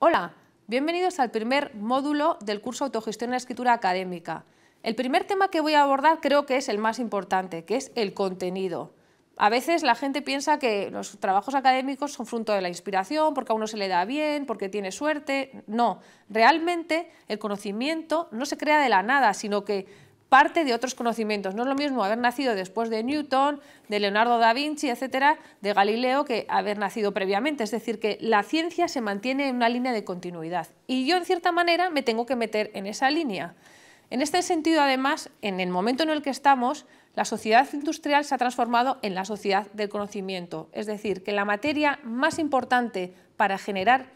Hola, bienvenidos al primer módulo del curso Autogestión en Escritura Académica. El primer tema que voy a abordar creo que es el más importante, que es el contenido. A veces la gente piensa que los trabajos académicos son fruto de la inspiración, porque a uno se le da bien, porque tiene suerte. No, realmente el conocimiento no se crea de la nada, sino que parte de otros conocimientos. No es lo mismo haber nacido después de Newton, de Leonardo da Vinci, etcétera, de Galileo, que haber nacido previamente. Es decir, que la ciencia se mantiene en una línea de continuidad. Y yo, en cierta manera, me tengo que meter en esa línea. En este sentido, además, en el momento en el que estamos, la sociedad industrial se ha transformado en la sociedad del conocimiento. Es decir, que la materia más importante para generar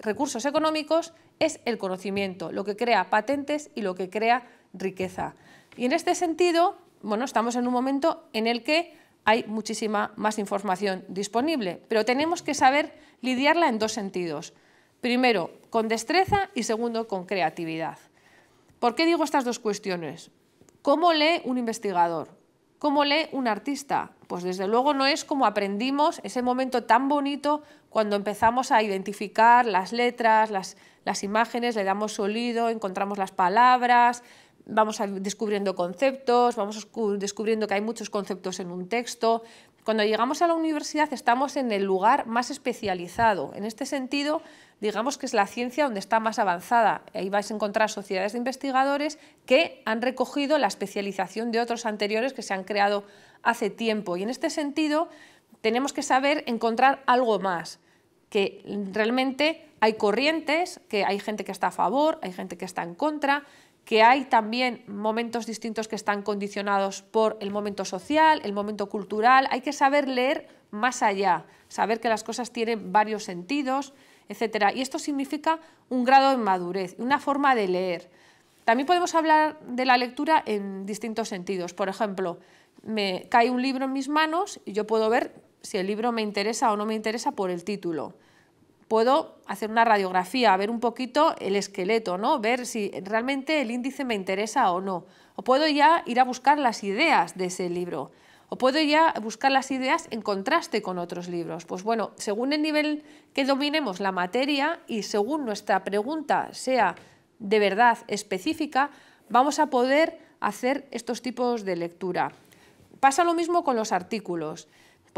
recursos económicos es el conocimiento, lo que crea patentes y lo que crea riqueza. Y en este sentido, bueno, estamos en un momento en el que hay muchísima más información disponible, pero tenemos que saber lidiarla en dos sentidos. Primero, con destreza y segundo, con creatividad. ¿Por qué digo estas dos cuestiones? ¿Cómo lee un investigador? ¿Cómo lee un artista? Pues desde luego no es como aprendimos ese momento tan bonito cuando empezamos a identificar las letras, las, las imágenes, le damos sonido, encontramos las palabras, vamos descubriendo conceptos, vamos descubriendo que hay muchos conceptos en un texto. Cuando llegamos a la universidad estamos en el lugar más especializado. En este sentido, digamos que es la ciencia donde está más avanzada. Ahí vais a encontrar sociedades de investigadores que han recogido la especialización de otros anteriores que se han creado hace tiempo. Y en este sentido, tenemos que saber encontrar algo más, que realmente hay corrientes, que hay gente que está a favor, hay gente que está en contra, que hay también momentos distintos que están condicionados por el momento social, el momento cultural, hay que saber leer más allá, saber que las cosas tienen varios sentidos, etc. Y esto significa un grado de madurez, una forma de leer. También podemos hablar de la lectura en distintos sentidos. Por ejemplo, me cae un libro en mis manos y yo puedo ver si el libro me interesa o no me interesa por el título puedo hacer una radiografía, ver un poquito el esqueleto, ¿no? ver si realmente el índice me interesa o no. O puedo ya ir a buscar las ideas de ese libro. O puedo ya buscar las ideas en contraste con otros libros. Pues bueno, según el nivel que dominemos la materia y según nuestra pregunta sea de verdad específica, vamos a poder hacer estos tipos de lectura. Pasa lo mismo con los artículos.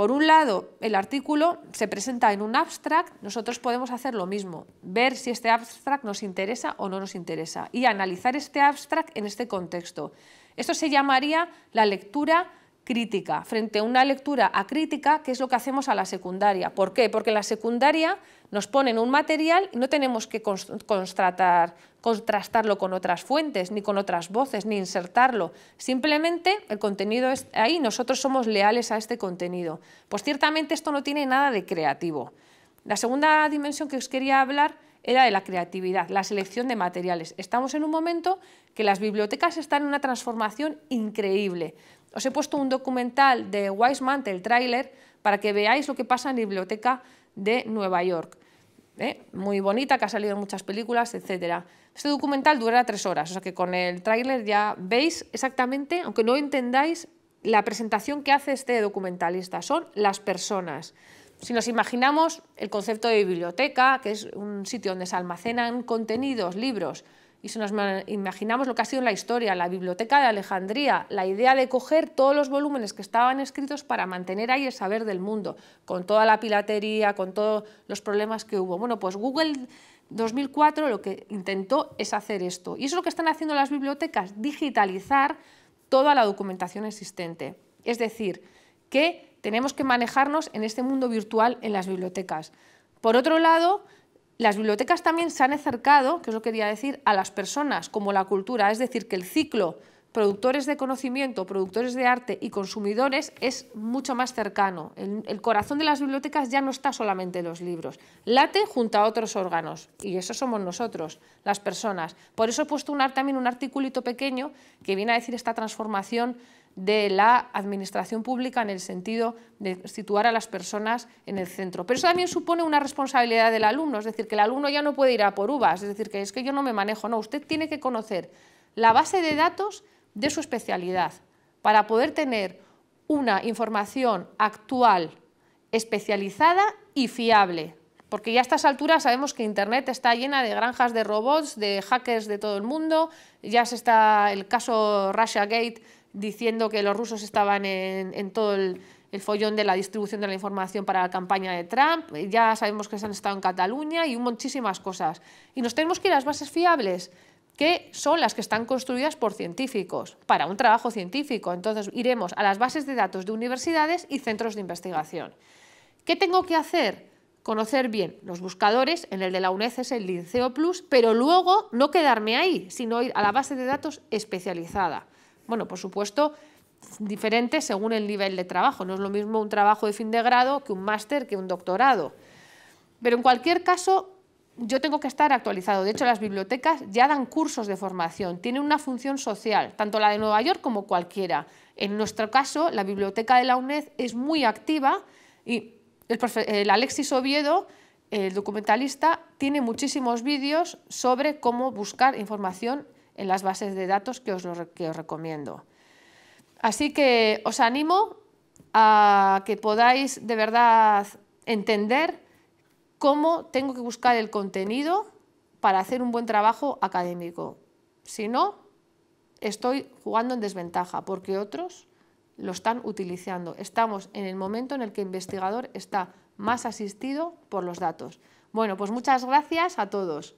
Por un lado, el artículo se presenta en un abstract, nosotros podemos hacer lo mismo, ver si este abstract nos interesa o no nos interesa y analizar este abstract en este contexto. Esto se llamaría la lectura crítica, frente a una lectura acrítica, que es lo que hacemos a la secundaria. ¿Por qué? Porque en la secundaria nos ponen un material y no tenemos que constatar contrastarlo con otras fuentes, ni con otras voces, ni insertarlo. Simplemente el contenido es ahí, nosotros somos leales a este contenido. Pues ciertamente esto no tiene nada de creativo. La segunda dimensión que os quería hablar era de la creatividad, la selección de materiales. Estamos en un momento que las bibliotecas están en una transformación increíble. Os he puesto un documental de Wiseman, el tráiler, para que veáis lo que pasa en la biblioteca de Nueva York. ¿eh? muy bonita, que ha salido en muchas películas, etc. Este documental dura tres horas, o sea que con el tráiler ya veis exactamente, aunque no entendáis, la presentación que hace este documentalista, son las personas. Si nos imaginamos el concepto de biblioteca, que es un sitio donde se almacenan contenidos, libros, y si nos imaginamos lo que ha sido la historia, la biblioteca de Alejandría, la idea de coger todos los volúmenes que estaban escritos para mantener ahí el saber del mundo, con toda la pilatería, con todos los problemas que hubo. Bueno, pues Google 2004 lo que intentó es hacer esto. Y eso es lo que están haciendo las bibliotecas, digitalizar toda la documentación existente. Es decir, que tenemos que manejarnos en este mundo virtual en las bibliotecas. Por otro lado, las bibliotecas también se han acercado, que es lo quería decir, a las personas como la cultura, es decir, que el ciclo productores de conocimiento, productores de arte y consumidores es mucho más cercano. El, corazón de las bibliotecas ya no está solamente en los libros, late junto a otros órganos, y eso somos nosotros, las personas. Por eso he puesto también un articulito pequeño que viene a decir esta transformación de la administración pública en el sentido de situar a las personas en el centro. Pero eso también supone una responsabilidad del alumno, es decir, que el alumno ya no puede ir a por uvas, es decir, que es que yo no me manejo, no, usted tiene que conocer la base de datos de su especialidad para poder tener una información actual, especializada y fiable. Porque ya a estas alturas sabemos que Internet está llena de granjas de robots, de hackers de todo el mundo, ya se está el caso Russia Gate diciendo que los rusos estaban en, todo el, follón de la distribución de la información para la campaña de Trump, ya sabemos que se han estado en Cataluña y muchísimas cosas. Y nos tenemos que ir a las bases fiables, que son las que están construidas por científicos, para un trabajo científico. Entonces iremos a las bases de datos de universidades y centros de investigación. ¿Qué tengo que hacer? Conocer bien los buscadores, en el de la UNED es el Linceo Plus, pero luego no quedarme ahí, sino ir a la base de datos especializada. Bueno, por supuesto, diferente según el nivel de trabajo. No es lo mismo un trabajo de fin de grado que un máster, que un doctorado. Pero en cualquier caso, yo tengo que estar actualizado. De hecho, las bibliotecas ya dan cursos de formación, tienen una función social, tanto la de Nueva York como cualquiera. En nuestro caso, la biblioteca de la UNED es muy activa y el, Alexis Oviedo, el documentalista, tiene muchísimos vídeos sobre cómo buscar información en las bases de datos que os, os recomiendo. Así que os animo a que podáis de verdad entender cómo tengo que buscar el contenido para hacer un buen trabajo académico. Si no, estoy jugando en desventaja porque otros lo están utilizando. Estamos en el momento en el que el investigador está más asistido por los datos. Bueno, pues muchas gracias a todos.